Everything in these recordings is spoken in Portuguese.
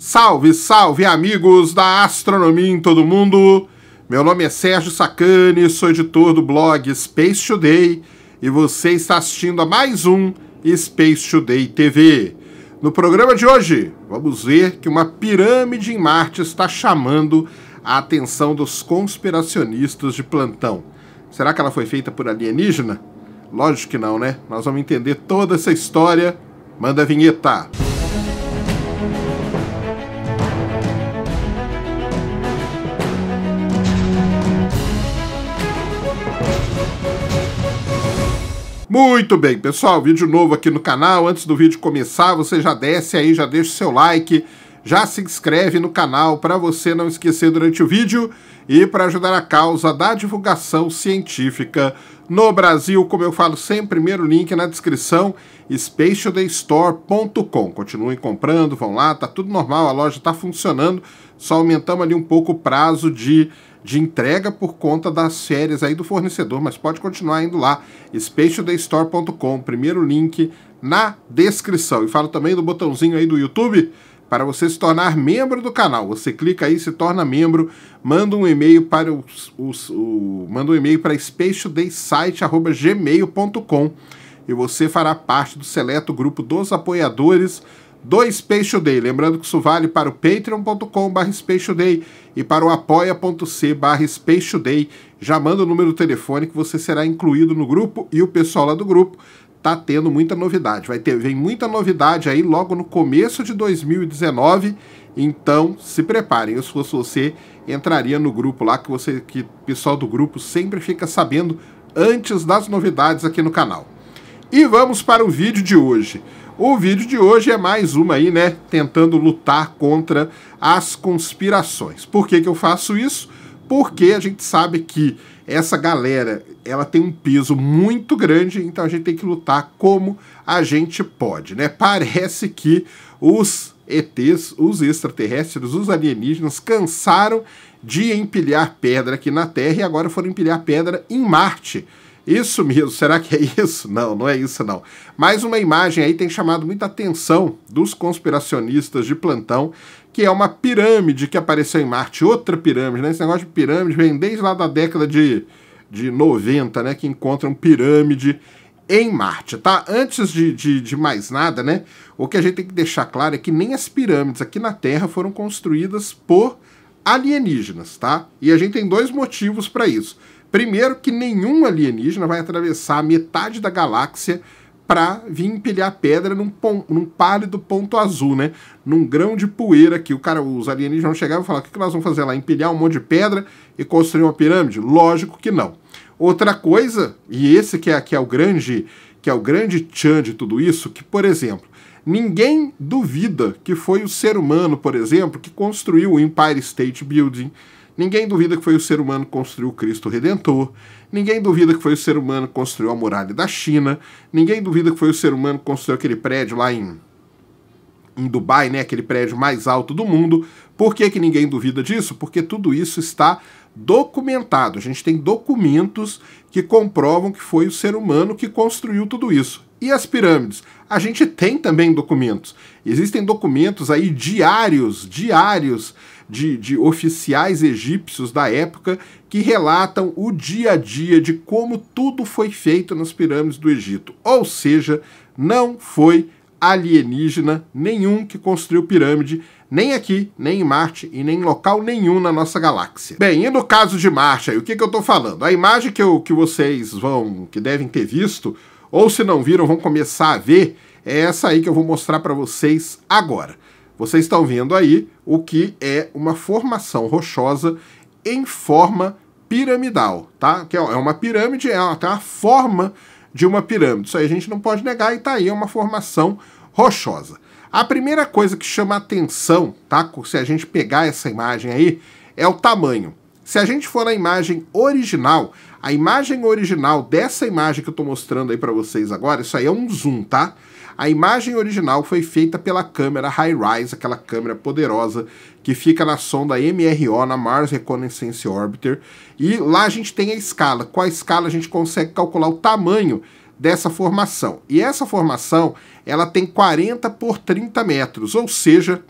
Salve, salve, amigos da astronomia em todo mundo! Meu nome é Sérgio Sacani, sou editor do blog Space Today e você está assistindo a mais um Space Today TV. No programa de hoje, vamos ver que uma pirâmide em Marte está chamando a atenção dos conspiracionistas de plantão. Será que ela foi feita por alienígena? Lógico que não, né? Nós vamos entender toda essa história. Manda a vinheta! Música Muito bem, pessoal, vídeo novo aqui no canal. Antes do vídeo começar, você já desce aí, já deixa o seu like, já se inscreve no canal para você não esquecer durante o vídeo e para ajudar a causa da divulgação científica no Brasil, como eu falo sempre, primeiro link na descrição, spatialdaystore.com. Continuem comprando, vão lá, tá tudo normal, a loja tá funcionando, só aumentamos ali um pouco o prazo de de entrega por conta das férias aí do fornecedor, mas pode continuar indo lá, spatialdaystore.com, primeiro link na descrição. E falo também do botãozinho aí do YouTube para você se tornar membro do canal. Você clica aí, se torna membro, manda um e-mail para os, os, o, manda um e-mail para spatialdaysite@gmail.com e você fará parte do seleto grupo dos apoiadores do Space Day. Lembrando que isso vale para o patreon.com.br e para o apoia.c Space Day. Já manda o número do telefone que você será incluído no grupo e o pessoal lá do grupo tá tendo muita novidade. Vai ter vem muita novidade aí logo no começo de 2019. Então, se preparem. Eu se fosse você, entraria no grupo lá que você que o pessoal do grupo sempre fica sabendo antes das novidades aqui no canal. E vamos para o vídeo de hoje. O vídeo de hoje é mais uma aí, né? Tentando lutar contra as conspirações. Por que, que eu faço isso? Porque a gente sabe que essa galera ela tem um peso muito grande, então a gente tem que lutar como a gente pode, né? Parece que os ETs, os extraterrestres, os alienígenas cansaram de empilhar pedra aqui na Terra e agora foram empilhar pedra em Marte. Isso mesmo, será que é isso? Não, não é isso não. Mais uma imagem aí tem chamado muita atenção dos conspiracionistas de plantão, que é uma pirâmide que apareceu em Marte, outra pirâmide, né? Esse negócio de pirâmide vem desde lá da década de, de 90, né? Que encontram pirâmide em Marte, tá? Antes de, de, de mais nada, né? O que a gente tem que deixar claro é que nem as pirâmides aqui na Terra foram construídas por alienígenas, tá? E a gente tem dois motivos para isso. Primeiro, que nenhum alienígena vai atravessar metade da galáxia para vir empilhar pedra num, pom, num pálido ponto azul, né? Num grão de poeira que o cara, os alienígenas vão chegar e falar: o que, que nós vamos fazer lá? Empilhar um monte de pedra e construir uma pirâmide? Lógico que não. Outra coisa, e esse que é, que é o grande que é o grande tchan de tudo isso, que, por exemplo, ninguém duvida que foi o ser humano, por exemplo, que construiu o Empire State Building, Ninguém duvida que foi o ser humano que construiu o Cristo Redentor. Ninguém duvida que foi o ser humano que construiu a muralha da China. Ninguém duvida que foi o ser humano que construiu aquele prédio lá em, em Dubai, né? aquele prédio mais alto do mundo. Por que, que ninguém duvida disso? Porque tudo isso está documentado. A gente tem documentos que comprovam que foi o ser humano que construiu tudo isso. E as pirâmides? A gente tem também documentos. Existem documentos aí diários, diários de, de oficiais egípcios da época que relatam o dia a dia de como tudo foi feito nas pirâmides do Egito. Ou seja, não foi alienígena nenhum que construiu pirâmide, nem aqui, nem em Marte e nem em local nenhum na nossa galáxia. Bem, e no caso de Marte, aí, o que, que eu estou falando? A imagem que, eu, que vocês vão, que devem ter visto, ou se não viram, vão começar a ver, é essa aí que eu vou mostrar para vocês agora. Vocês estão vendo aí o que é uma formação rochosa em forma piramidal, tá? Que é, é uma pirâmide, é até a forma de uma pirâmide. Isso aí a gente não pode negar e tá aí é uma formação rochosa. A primeira coisa que chama atenção, tá? Se a gente pegar essa imagem aí, é o tamanho. Se a gente for na imagem original, a imagem original dessa imagem que eu estou mostrando aí para vocês agora, isso aí é um zoom, tá? A imagem original foi feita pela câmera Hi rise aquela câmera poderosa que fica na sonda MRO, na Mars Reconnaissance Orbiter. E lá a gente tem a escala. Com a escala a gente consegue calcular o tamanho dessa formação. E essa formação, ela tem 40 por 30 metros, ou seja,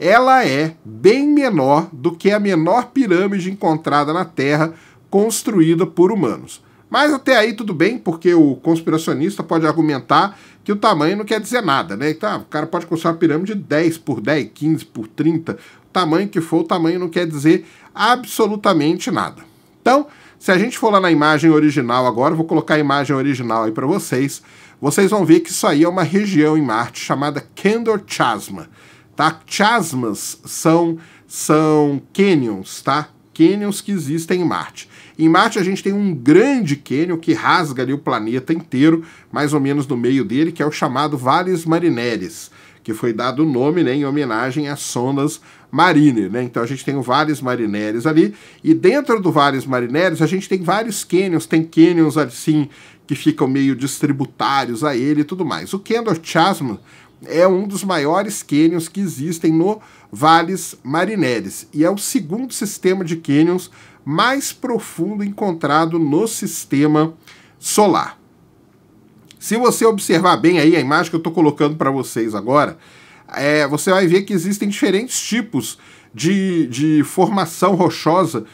ela é bem menor do que a menor pirâmide encontrada na Terra construída por humanos. Mas até aí tudo bem, porque o conspiracionista pode argumentar que o tamanho não quer dizer nada, né? Então, ah, o cara pode construir uma pirâmide 10 por 10, 15 por 30, o tamanho que for, o tamanho não quer dizer absolutamente nada. Então, se a gente for lá na imagem original agora, vou colocar a imagem original aí para vocês, vocês vão ver que isso aí é uma região em Marte chamada Kendor Chasma, tá? Chasmas são, são canyons, tá? Canyons que existem em Marte. Em Marte a gente tem um grande cânion que rasga ali o planeta inteiro, mais ou menos no meio dele, que é o chamado Vales Marineris, que foi dado o nome né, em homenagem às sondas Marine, né? Então a gente tem o Vales Marineris ali, e dentro do Vales Marineris a gente tem vários cânions, tem cânions assim que ficam meio distributários a ele e tudo mais. O Kendor Chasm é um dos maiores cânions que existem no Vales Marineris, e é o segundo sistema de cânions mais profundo encontrado no sistema solar. Se você observar bem aí a imagem que eu estou colocando para vocês agora, é, você vai ver que existem diferentes tipos de, de formação rochosa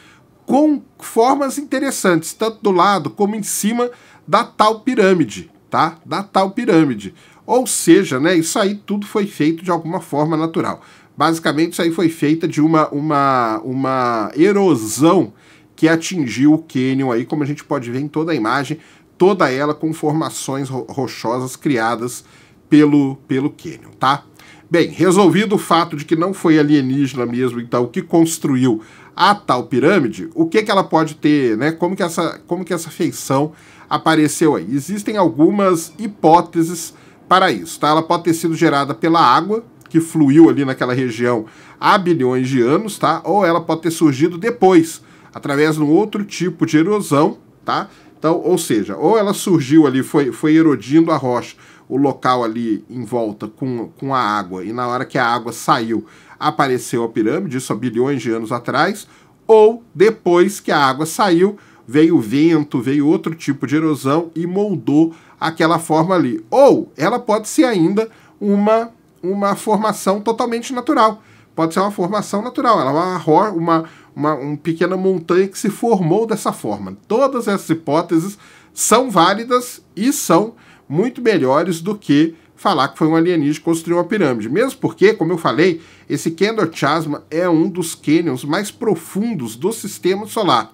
com formas interessantes, tanto do lado como em cima da tal pirâmide, tá? Da tal pirâmide. Ou seja, né, isso aí tudo foi feito de alguma forma natural. Basicamente, isso aí foi feita de uma, uma, uma erosão que atingiu o cânion aí, como a gente pode ver em toda a imagem, toda ela com formações rochosas criadas pelo, pelo cânion, tá? Bem, resolvido o fato de que não foi alienígena mesmo, então, que construiu a tal pirâmide, o que, que ela pode ter, né? Como que, essa, como que essa feição apareceu aí? Existem algumas hipóteses para isso. Tá? Ela pode ter sido gerada pela água, que fluiu ali naquela região há bilhões de anos, tá? ou ela pode ter surgido depois, através de um outro tipo de erosão. Tá? Então, ou seja, ou ela surgiu ali, foi, foi erodindo a rocha, o local ali em volta com, com a água, e na hora que a água saiu, apareceu a pirâmide, isso há bilhões de anos atrás, ou depois que a água saiu, veio vento, veio outro tipo de erosão e moldou aquela forma ali. Ou ela pode ser ainda uma, uma formação totalmente natural. Pode ser uma formação natural, ela é uma, uma, uma, uma pequena montanha que se formou dessa forma. Todas essas hipóteses são válidas e são muito melhores do que falar que foi um alienígena que construiu uma pirâmide. Mesmo porque, como eu falei, esse Chasma é um dos cânions mais profundos do sistema solar.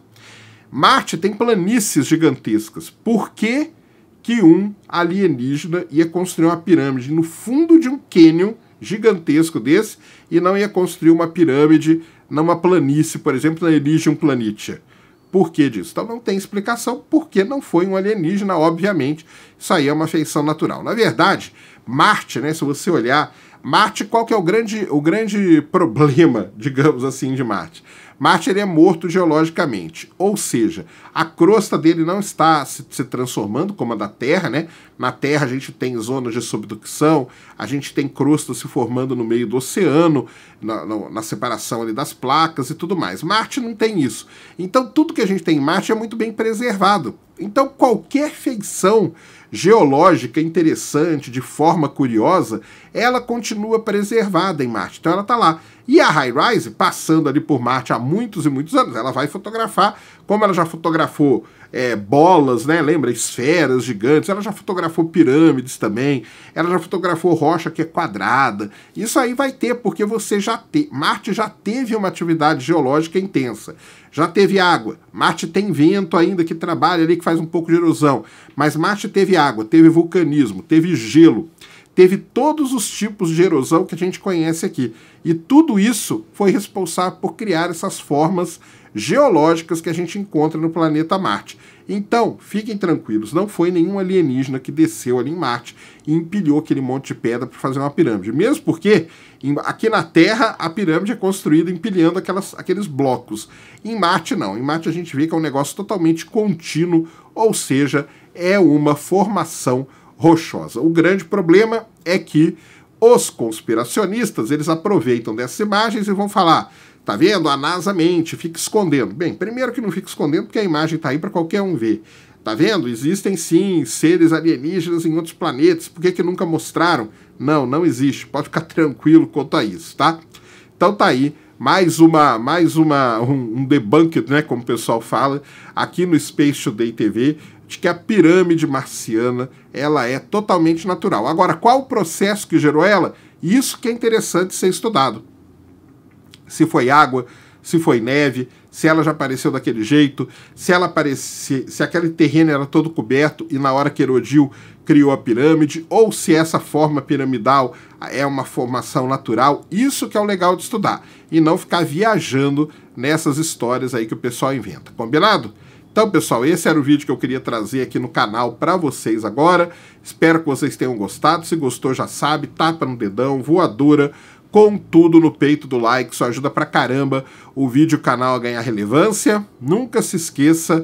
Marte tem planícies gigantescas. Por que que um alienígena ia construir uma pirâmide no fundo de um cânion gigantesco desse e não ia construir uma pirâmide numa planície, por exemplo, na Elysium Planitia. Por que disso? Então não tem explicação porque não foi um alienígena, obviamente. Isso aí é uma feição natural. Na verdade, Marte, né, se você olhar, Marte, qual que é o grande, o grande problema, digamos assim, de Marte? Marte ele é morto geologicamente, ou seja, a crosta dele não está se, se transformando como a da Terra, né? Na Terra a gente tem zonas de subducção, a gente tem crosta se formando no meio do oceano, na, na, na separação ali das placas e tudo mais. Marte não tem isso. Então tudo que a gente tem em Marte é muito bem preservado. Então qualquer feição geológica interessante, de forma curiosa, ela continua preservada em Marte. Então ela está lá. E a High Rise, passando ali por Marte há muitos e muitos anos, ela vai fotografar, como ela já fotografou é, bolas, né? Lembra? Esferas gigantes, ela já fotografou pirâmides também, ela já fotografou rocha que é quadrada. Isso aí vai ter, porque você já tem. Marte já teve uma atividade geológica intensa. Já teve água. Marte tem vento ainda que trabalha ali, que faz um pouco de erosão. Mas Marte teve água, teve vulcanismo, teve gelo, teve todos os tipos de erosão que a gente conhece aqui. E tudo isso foi responsável por criar essas formas geológicas que a gente encontra no planeta Marte. Então, fiquem tranquilos, não foi nenhum alienígena que desceu ali em Marte e empilhou aquele monte de pedra para fazer uma pirâmide. Mesmo porque aqui na Terra a pirâmide é construída empilhando aquelas, aqueles blocos. Em Marte, não. Em Marte a gente vê que é um negócio totalmente contínuo, ou seja, é uma formação rochosa. O grande problema é que os conspiracionistas, eles aproveitam dessas imagens e vão falar, tá vendo? A NASA mente, fica escondendo. Bem, primeiro que não fica escondendo, porque a imagem está aí para qualquer um ver. Tá vendo? Existem sim seres alienígenas em outros planetas. Por que, que nunca mostraram? Não, não existe. Pode ficar tranquilo quanto a isso, tá? Então tá aí mais uma mais uma um, um debunk, né, como o pessoal fala, aqui no Space Today TV, de que a pirâmide marciana, ela é totalmente natural. Agora, qual o processo que gerou ela? Isso que é interessante ser estudado. Se foi água, se foi neve, se ela já apareceu daquele jeito, se ela aparecer, se aquele terreno era todo coberto e na hora que erodiu criou a pirâmide ou se essa forma piramidal é uma formação natural. Isso que é o legal de estudar e não ficar viajando nessas histórias aí que o pessoal inventa. Combinado? Então, pessoal, esse era o vídeo que eu queria trazer aqui no canal para vocês agora. Espero que vocês tenham gostado. Se gostou, já sabe, tapa no dedão, voadora, com tudo no peito do like. Isso ajuda pra caramba o vídeo o canal a ganhar relevância. Nunca se esqueça